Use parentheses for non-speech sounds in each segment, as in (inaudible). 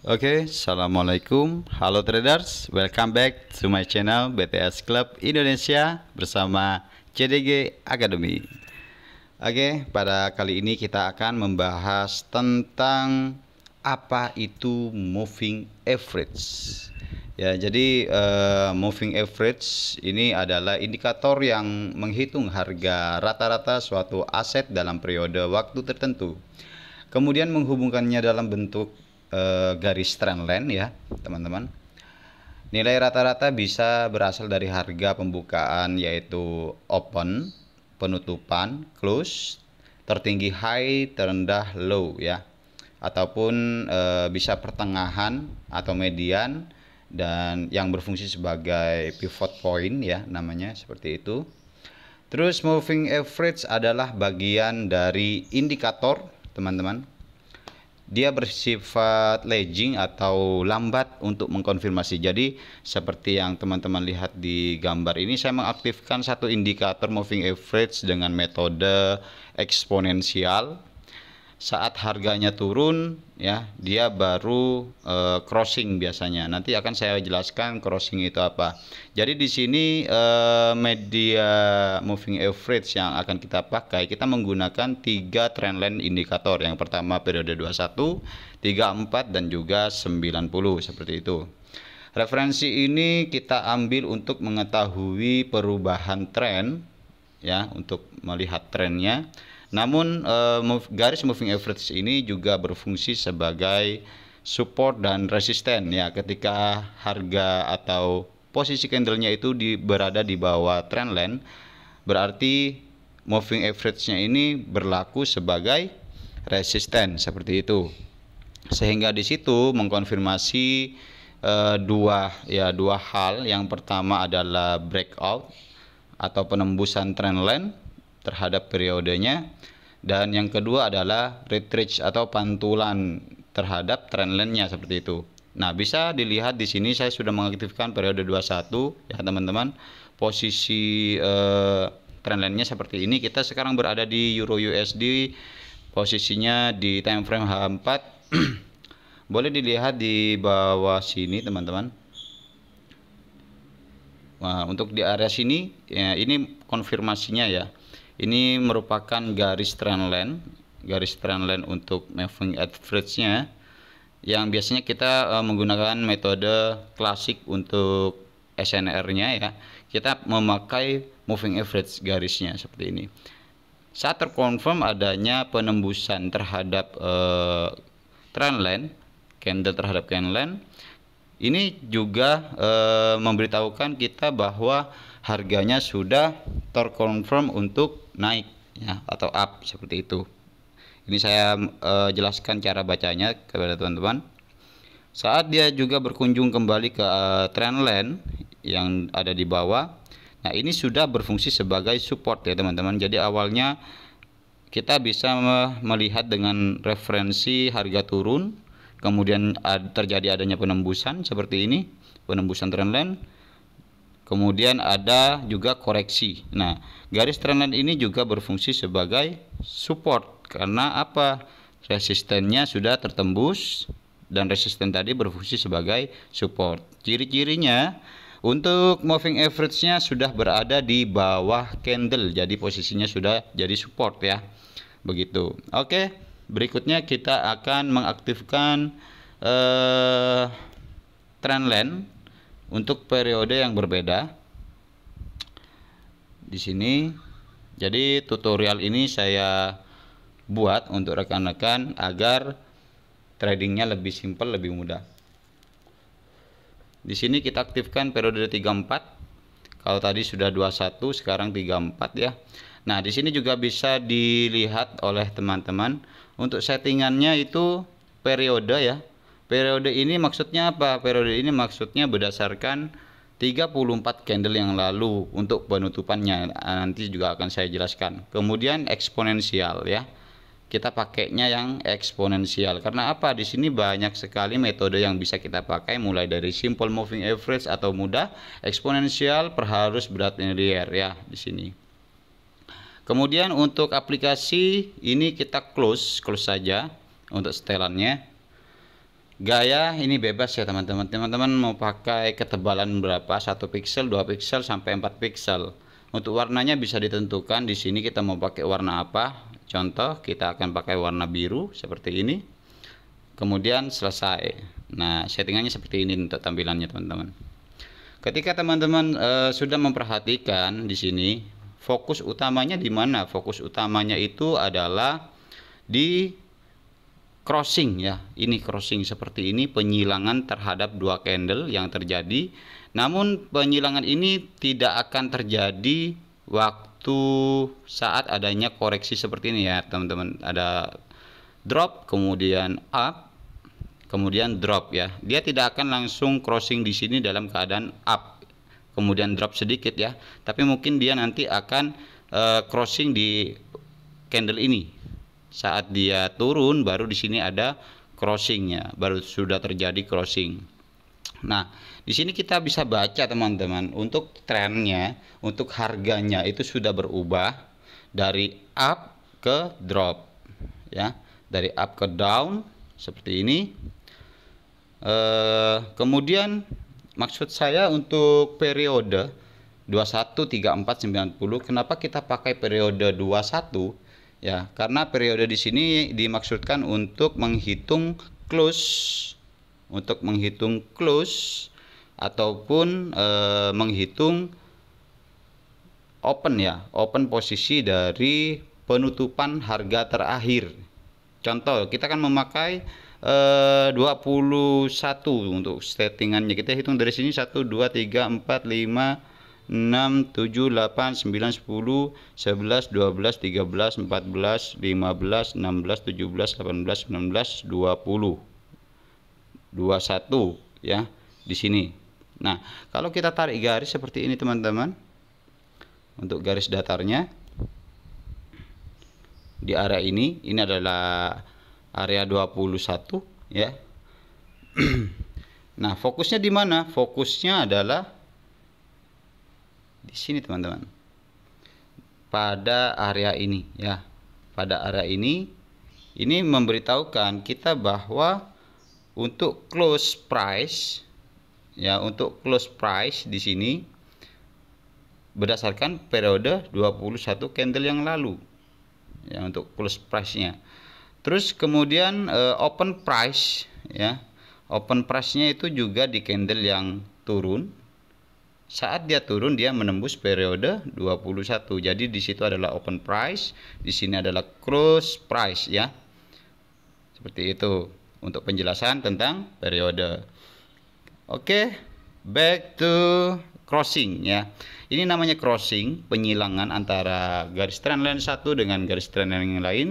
Oke, okay, Assalamualaikum Halo traders, welcome back to my channel BTS Club Indonesia bersama CDG Academy Oke, okay, pada kali ini kita akan membahas tentang apa itu moving average Ya, jadi uh, moving average ini adalah indikator yang menghitung harga rata-rata suatu aset dalam periode waktu tertentu Kemudian menghubungkannya dalam bentuk eh, garis line ya teman-teman nilai rata-rata bisa berasal dari harga pembukaan yaitu open penutupan close tertinggi high terendah low ya ataupun e, bisa pertengahan atau median dan yang berfungsi sebagai pivot point ya namanya seperti itu terus moving average adalah bagian dari indikator teman-teman dia bersifat lagging atau lambat untuk mengkonfirmasi. Jadi seperti yang teman-teman lihat di gambar ini saya mengaktifkan satu indikator moving average dengan metode eksponensial saat harganya turun ya dia baru e, crossing biasanya nanti akan saya jelaskan crossing itu apa jadi di sini e, media moving average yang akan kita pakai kita menggunakan tiga trendline indikator yang pertama periode 21 34 dan juga 90 seperti itu referensi ini kita ambil untuk mengetahui perubahan tren ya untuk melihat trennya namun uh, garis moving average ini juga berfungsi sebagai support dan resisten ya ketika harga atau posisi candlenya itu di, berada di bawah trend line berarti moving average-nya ini berlaku sebagai resisten seperti itu sehingga di situ mengkonfirmasi eh, dua ya dua hal yang pertama adalah breakout atau penembusan trend line terhadap periodenya dan yang kedua adalah retrace atau pantulan terhadap trendline-nya seperti itu. Nah, bisa dilihat di sini saya sudah mengaktifkan periode 21 ya teman-teman. Posisi eh, trendline-nya seperti ini. Kita sekarang berada di Euro USD posisinya di time frame H4. (clears throat) Boleh dilihat di bawah sini teman-teman. Nah, untuk di area sini ya ini konfirmasinya ya ini merupakan garis trendline garis trendline untuk moving average-nya yang biasanya kita uh, menggunakan metode klasik untuk SNR-nya ya kita memakai moving average garisnya seperti ini saat terkonfirm adanya penembusan terhadap uh, trendline candle terhadap trendline ini juga e, memberitahukan kita bahwa harganya sudah terkonfirm untuk naik ya atau up seperti itu. Ini saya e, jelaskan cara bacanya kepada teman-teman. Saat dia juga berkunjung kembali ke e, eh, trendline yang ada di bawah. Nah, ini sudah berfungsi sebagai support ya, teman-teman. Jadi awalnya kita bisa melihat dengan referensi harga turun, kemudian terjadi adanya penembusan seperti ini, penembusan trendline Kemudian ada juga koreksi. Nah, garis trenan ini juga berfungsi sebagai support karena apa? Resistennya sudah tertembus dan resisten tadi berfungsi sebagai support. Ciri-cirinya untuk moving average-nya sudah berada di bawah candle, jadi posisinya sudah jadi support ya. Begitu. Oke, berikutnya kita akan mengaktifkan eh trend line untuk periode yang berbeda. Di sini, jadi tutorial ini saya buat untuk rekan-rekan agar tradingnya lebih simpel, lebih mudah. Di sini kita aktifkan periode 34. Kalau tadi sudah 21, sekarang 34 ya. Nah, di sini juga bisa dilihat oleh teman-teman untuk settingannya itu periode ya. Periode ini maksudnya apa? Periode ini maksudnya berdasarkan 34 candle yang lalu untuk penutupannya ah, nanti juga akan saya jelaskan. Kemudian eksponensial ya. Kita pakainya yang eksponensial karena apa? Di sini banyak sekali metode yang bisa kita pakai mulai dari simple moving average atau mudah eksponensial perharus berat linear ya di sini. Kemudian untuk aplikasi ini kita close close saja untuk setelannya gaya ini bebas ya teman-teman teman-teman mau pakai ketebalan berapa satu pixel dua pixel sampai 4 pixel untuk warnanya bisa ditentukan di sini kita mau pakai warna apa contoh kita akan pakai warna biru seperti ini kemudian selesai nah settingannya seperti ini untuk tampilannya teman-teman ketika teman-teman e, sudah memperhatikan di sini fokus utamanya di mana fokus utamanya itu adalah di crossing ya. Ini crossing seperti ini penyilangan terhadap dua candle yang terjadi. Namun penyilangan ini tidak akan terjadi waktu saat adanya koreksi seperti ini ya, teman-teman. Ada drop kemudian up kemudian drop ya. Dia tidak akan langsung crossing di sini dalam keadaan up, kemudian drop sedikit ya. Tapi mungkin dia nanti akan uh, crossing di candle ini saat dia turun baru di sini ada crossingnya baru sudah terjadi crossing nah di sini kita bisa baca teman-teman untuk trennya untuk harganya itu sudah berubah dari up ke drop ya dari up ke down seperti ini e, kemudian maksud saya untuk periode 21 34 90 kenapa kita pakai periode 21 Ya, karena periode di sini dimaksudkan untuk menghitung close untuk menghitung close ataupun e, menghitung open ya, open posisi dari penutupan harga terakhir. Contoh, kita akan memakai e, eh, 21 untuk settingannya. Kita hitung dari sini 1 2 3 4 5 6, 7, 8, 9, 10, 11, 12, 13, 14, 15, 16, 17, 18, 19, 20, 21 ya di sini. Nah, kalau kita tarik garis seperti ini teman-teman untuk garis datarnya di area ini, ini adalah area 21 ya. (clears throat) nah, fokusnya di mana? Fokusnya adalah di sini teman-teman pada area ini ya pada area ini ini memberitahukan kita bahwa untuk close price ya untuk close price di sini berdasarkan periode 21 candle yang lalu ya untuk close price-nya terus kemudian uh, open price ya open price-nya itu juga di candle yang turun saat dia turun dia menembus periode 21. Jadi di situ adalah open price, di sini adalah close price ya. Seperti itu untuk penjelasan tentang periode. Oke, okay, back to crossing ya. Ini namanya crossing, penyilangan antara garis trendline 1 dengan garis trendline yang lain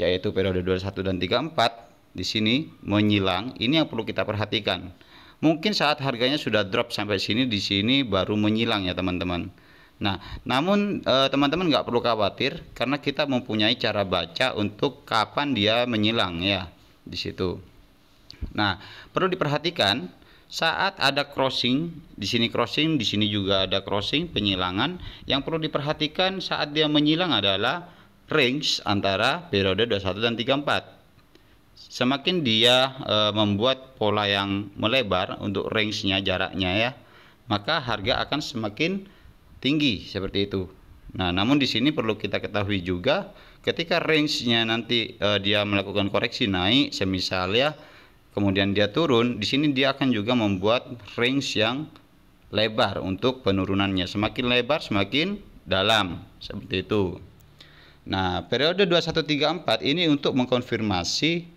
yaitu periode 21 dan 34 di sini menyilang. Ini yang perlu kita perhatikan. Mungkin saat harganya sudah drop sampai sini di sini baru menyilang ya teman-teman. Nah, namun eh, teman-teman eh, nggak perlu khawatir karena kita mempunyai cara baca untuk kapan dia menyilang ya di situ. Nah, perlu diperhatikan saat ada crossing, di sini crossing, di sini juga ada crossing penyilangan. Yang perlu diperhatikan saat dia menyilang adalah range antara periode 21 dan 34 semakin dia e, membuat pola yang melebar untuk range-nya jaraknya ya, maka harga akan semakin tinggi seperti itu. Nah, namun di sini perlu kita ketahui juga ketika range-nya nanti e, dia melakukan koreksi naik semisal ya kemudian dia turun, di sini dia akan juga membuat range yang lebar untuk penurunannya. Semakin lebar, semakin dalam, seperti itu. Nah, periode 2134 ini untuk mengkonfirmasi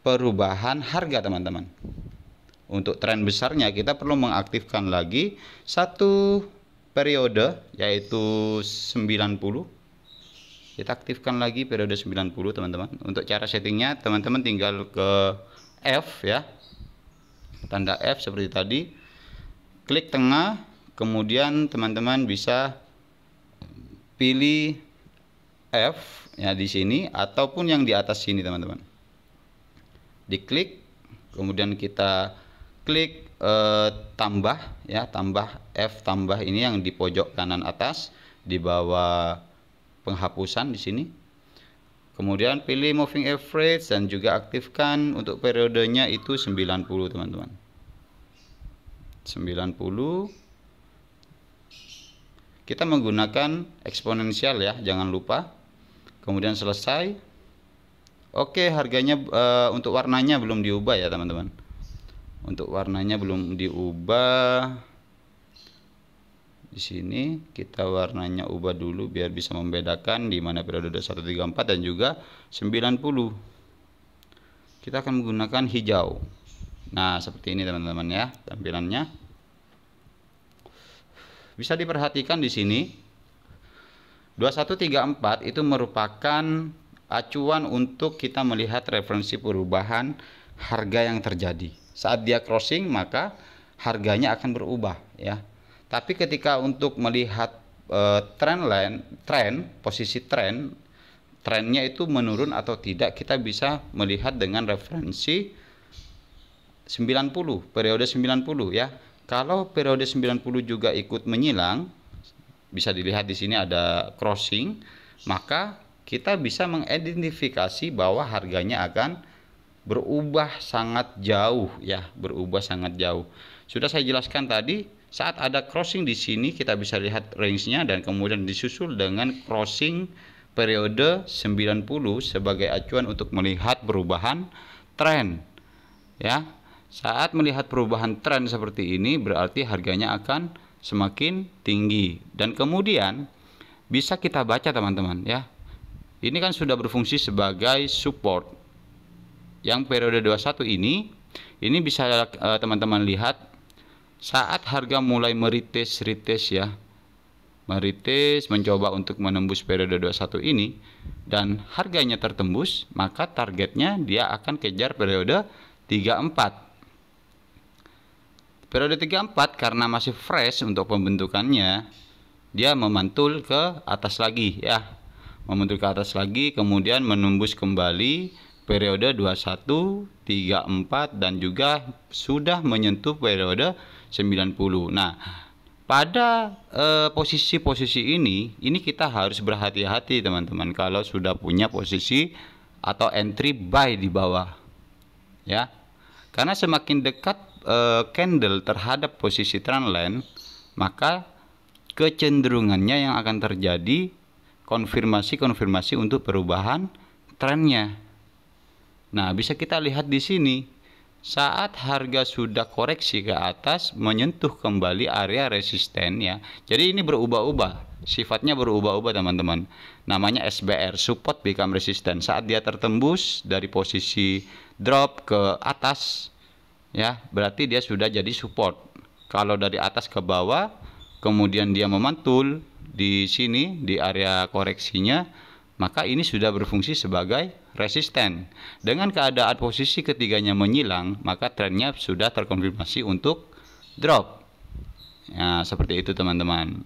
perubahan harga teman-teman untuk tren besarnya kita perlu mengaktifkan lagi satu periode yaitu 90 kita aktifkan lagi periode 90 teman-teman untuk cara settingnya teman-teman tinggal ke F ya tanda F seperti tadi klik tengah kemudian teman-teman bisa pilih F ya di sini ataupun yang di atas sini teman-teman diklik kemudian kita klik e, tambah ya tambah F tambah ini yang di pojok kanan atas di bawah penghapusan di sini kemudian pilih moving average dan juga aktifkan untuk periodenya itu 90 teman-teman 90 kita menggunakan eksponensial ya jangan lupa kemudian selesai Oke, harganya uh, untuk warnanya belum diubah ya, teman-teman. Untuk warnanya belum diubah. Di sini kita warnanya ubah dulu biar bisa membedakan di mana periode 134 dan juga 90. Kita akan menggunakan hijau. Nah, seperti ini teman-teman ya tampilannya. Bisa diperhatikan di sini 2134 itu merupakan acuan untuk kita melihat referensi perubahan harga yang terjadi. Saat dia crossing maka harganya akan berubah ya. Tapi ketika untuk melihat e, trend line, trend, posisi trend, trennya itu menurun atau tidak kita bisa melihat dengan referensi 90, periode 90 ya. Kalau periode 90 juga ikut menyilang bisa dilihat di sini ada crossing, maka kita bisa mengidentifikasi bahwa harganya akan berubah sangat jauh ya, berubah sangat jauh. Sudah saya jelaskan tadi, saat ada crossing di sini kita bisa lihat range-nya dan kemudian disusul dengan crossing periode 90 sebagai acuan untuk melihat perubahan tren. Ya. Saat melihat perubahan tren seperti ini berarti harganya akan semakin tinggi dan kemudian bisa kita baca teman-teman ya ini kan sudah berfungsi sebagai support. Yang periode 21 ini, ini bisa eh, teman-teman uh, lihat saat harga mulai merites, ritis ya. merites mencoba untuk menembus periode 21 ini dan harganya tertembus, maka targetnya dia akan kejar periode 34. Periode 34 karena masih fresh untuk pembentukannya, dia memantul ke atas lagi ya memuncul ke atas lagi kemudian menembus kembali periode 21, 34 dan juga sudah menyentuh periode 90. Nah, pada eh, posisi-posisi eh, ini ini kita harus berhati-hati teman-teman kalau sudah punya posisi atau entry buy di bawah. Ya. Karena semakin dekat eh, candle terhadap posisi trendline maka kecenderungannya yang akan terjadi konfirmasi-konfirmasi untuk perubahan trennya. Nah, bisa kita lihat di sini. Saat harga sudah koreksi ke atas menyentuh kembali area resisten ya. Jadi ini berubah-ubah, sifatnya berubah-ubah teman-teman. Namanya SBR, support become resistance. Saat dia tertembus dari posisi drop ke atas ya, berarti dia sudah jadi support. Kalau dari atas ke bawah kemudian dia memantul di sini di area koreksinya maka ini sudah berfungsi sebagai resisten. Dengan keadaan posisi ketiganya menyilang, maka trennya sudah terkonfirmasi untuk drop. Nah, seperti itu teman-teman.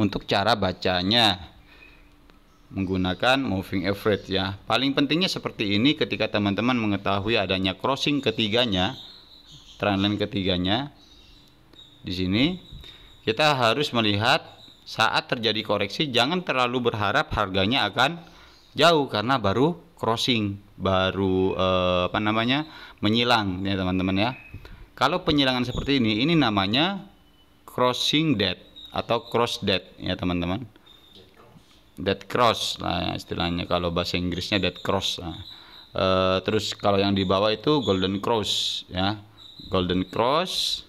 Untuk cara bacanya menggunakan moving average ya. Paling pentingnya seperti ini ketika teman-teman mengetahui adanya crossing ketiganya, trendline ketiganya di sini kita harus melihat saat terjadi koreksi jangan terlalu berharap harganya akan jauh karena baru crossing, baru eh, apa namanya? menyilang ya teman-teman ya. Kalau penyilangan seperti ini ini namanya crossing dead atau cross dead ya teman-teman. Dead cross lah istilahnya kalau bahasa Inggrisnya dead cross. Lah. E, eh, terus kalau yang di bawah itu golden cross ya. Golden cross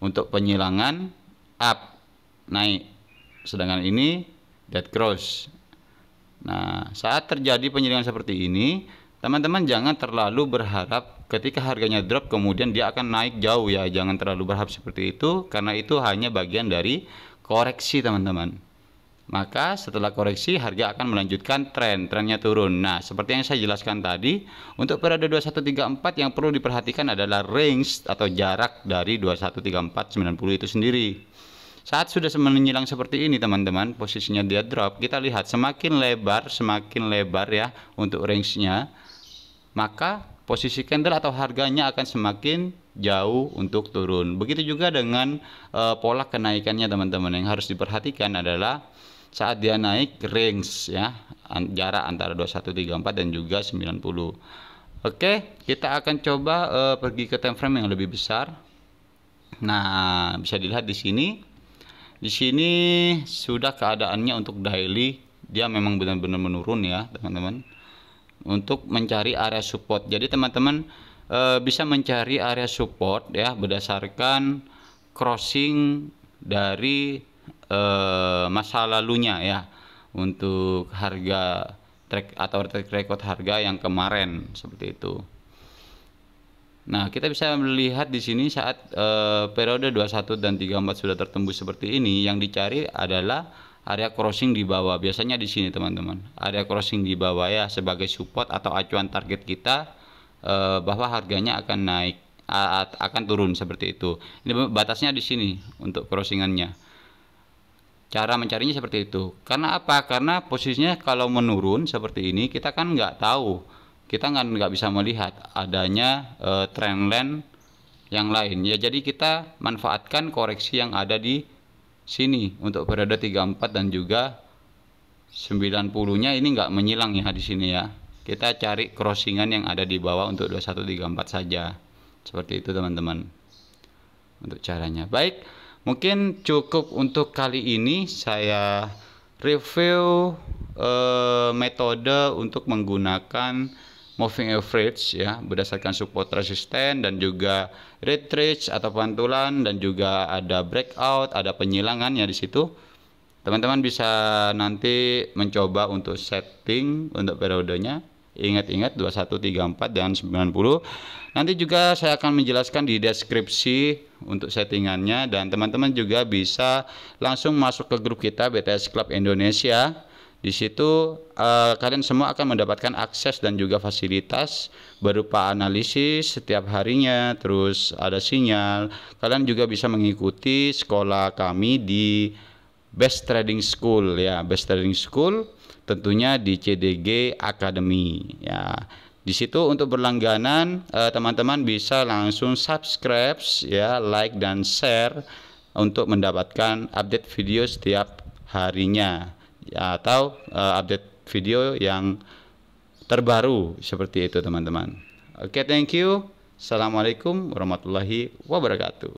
untuk penyilangan up naik sedangkan ini dead cross. Nah, saat terjadi penyelingan seperti ini, teman-teman jangan terlalu berharap ketika harganya drop kemudian dia akan naik jauh ya. Jangan terlalu berharap seperti itu karena itu hanya bagian dari koreksi teman-teman. Maka setelah koreksi harga akan melanjutkan tren, trennya turun. Nah, seperti yang saya jelaskan tadi, untuk periode 2134 yang perlu diperhatikan adalah range atau jarak dari 213490 itu sendiri. Saat sudah menyilang seperti ini teman-teman, posisinya dia drop, kita lihat semakin lebar, semakin lebar ya untuk range-nya, maka posisi candle atau harganya akan semakin jauh untuk turun. Begitu juga dengan e, pola kenaikannya teman-teman. Yang harus diperhatikan adalah saat dia naik range ya, jarak antara 2134 dan juga 90. Oke, kita akan coba e, pergi ke time frame yang lebih besar. Nah, bisa dilihat di sini di sini sudah keadaannya untuk daily dia memang benar-benar menurun ya teman-teman. Untuk mencari area support. Jadi teman-teman e, bisa mencari area support ya berdasarkan crossing dari e, masa lalunya ya untuk harga track atau track record harga yang kemarin seperti itu. Nah, kita bisa melihat di sini saat e, periode 21 dan 34 sudah tertembus seperti ini, yang dicari adalah area crossing di bawah. Biasanya di sini, teman-teman. Area crossing di bawah ya sebagai support atau acuan target kita e, bahwa harganya akan naik a, akan turun seperti itu. Ini batasnya di sini untuk crossingannya. Cara mencarinya seperti itu. Karena apa? Karena posisinya kalau menurun seperti ini, kita kan nggak tahu kita nggak nggak bisa melihat adanya uh, trend yang lain ya jadi kita manfaatkan koreksi yang ada di sini untuk periode 34 dan juga 90-nya ini nggak menyilang ya di sini ya kita cari crossingan yang ada di bawah untuk 2134 saja seperti itu teman-teman untuk caranya baik mungkin cukup untuk kali ini saya review eh, metode untuk menggunakan moving average ya berdasarkan support resisten dan juga retrace atau pantulan dan juga ada breakout, ada penyilangan ya di situ. Teman-teman bisa nanti mencoba untuk setting untuk periodenya. Ingat-ingat 2134 dan 90. Nanti juga saya akan menjelaskan di deskripsi untuk settingannya dan teman-teman juga bisa langsung masuk ke grup kita BTS Club Indonesia di situ uh, kalian semua akan mendapatkan akses dan juga fasilitas berupa analisis setiap harinya, terus ada sinyal. Kalian juga bisa mengikuti sekolah kami di Best Trading School ya, Best Trading School tentunya di CDG Academy ya. Di situ untuk berlangganan eh, teman-teman eh, bisa langsung subscribe ya, like dan share untuk mendapatkan update video setiap harinya. Ya, atau uh, update video yang terbaru seperti itu teman-teman. Oke, okay, thank you. Assalamualaikum warahmatullahi wabarakatuh.